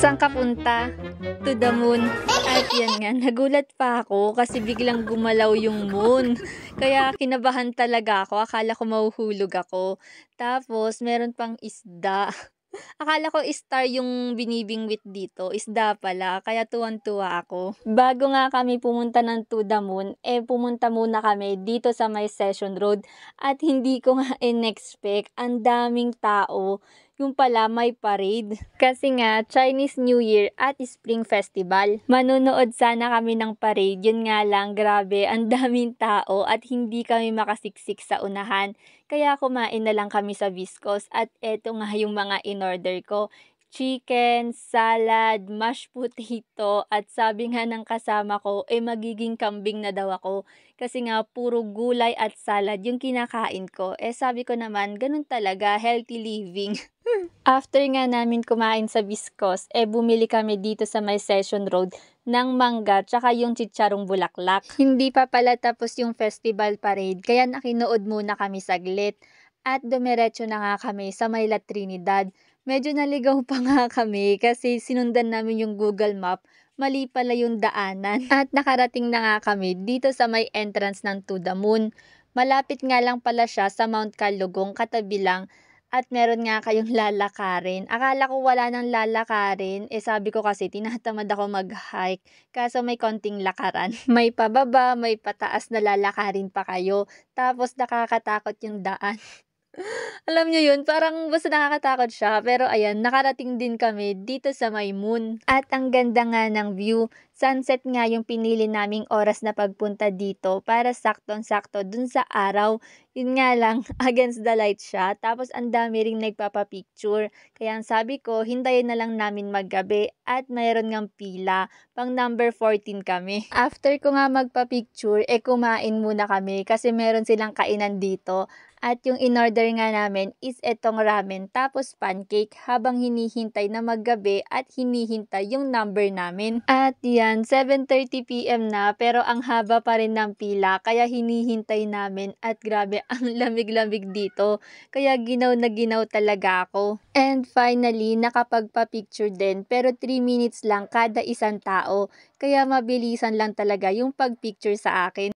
Saan ka punta? To the moon. At yan nga, nagulat pa ako kasi biglang gumalaw yung moon. Kaya kinabahan talaga ako. Akala ko mahuhulog ako. Tapos, meron pang isda. Akala ko star yung binibingwit dito. Isda pala. Kaya tuwan-tuwa ako. Bago nga kami pumunta ng To The Moon, eh pumunta muna kami dito sa my Session Road. At hindi ko nga in-expect. Ang daming tao. Yung pala may parade. Kasi nga, Chinese New Year at Spring Festival. Manunood sana kami ng parade. Yun nga lang, grabe, ang daming tao at hindi kami makasiksik sa unahan. Kaya kumain na lang kami sa Viscos at eto nga yung mga in-order ko chicken, salad, mashed potato, at sabi nga ng kasama ko, eh magiging kambing na daw ako. Kasi nga, puro gulay at salad yung kinakain ko. Eh sabi ko naman, ganun talaga, healthy living. After nga namin kumain sa Biscos, eh bumili kami dito sa may Session Road ng mangga tsaka yung chicharong bulaklak. Hindi pa pala tapos yung festival parade, kaya nakinood muna kami saglit. At dumiretso na nga kami sa may La Trinidad medyo naligaw pa nga kami kasi sinundan namin yung Google Map mali pala yung daanan. At nakarating na nga kami dito sa may entrance ng To The Moon. Malapit nga lang pala siya sa Mount Kalugong katabi lang at meron nga kayong lalakarin. Akala ko wala nang lalakarin. Eh sabi ko kasi tinatamad ako mag-hike. Kaso may konting lakaran. may pababa, may pataas na lalakarin pa kayo. Tapos nakakatakot yung daan. Alam nyo yun, parang basta nakakatakot siya. Pero ayan, nakarating din kami dito sa may moon. At ang ganda nga ng view. Sunset nga yung pinili naming oras na pagpunta dito para sakto sakto dun sa araw yun nga lang, against the light siya. Tapos ang dami ring nagpapapicture. Kaya ang sabi ko, hintayin na lang namin maggabi at mayroon ngang pila. Pang number 14 kami. After ko nga magpapicture, eh kumain muna kami kasi meron silang kainan dito. At yung in-order nga namin is etong ramen tapos pancake habang hinihintay na maggabi at hinihintay yung number namin. At yan, 7.30pm na pero ang haba pa rin ng pila kaya hinihintay namin at grabe ang lamig-lamig dito. Kaya ginaw na ginaw talaga ako. And finally, nakapagpa-picture din pero 3 minutes lang kada isang tao. Kaya mabilisan lang talaga yung pag-picture sa akin.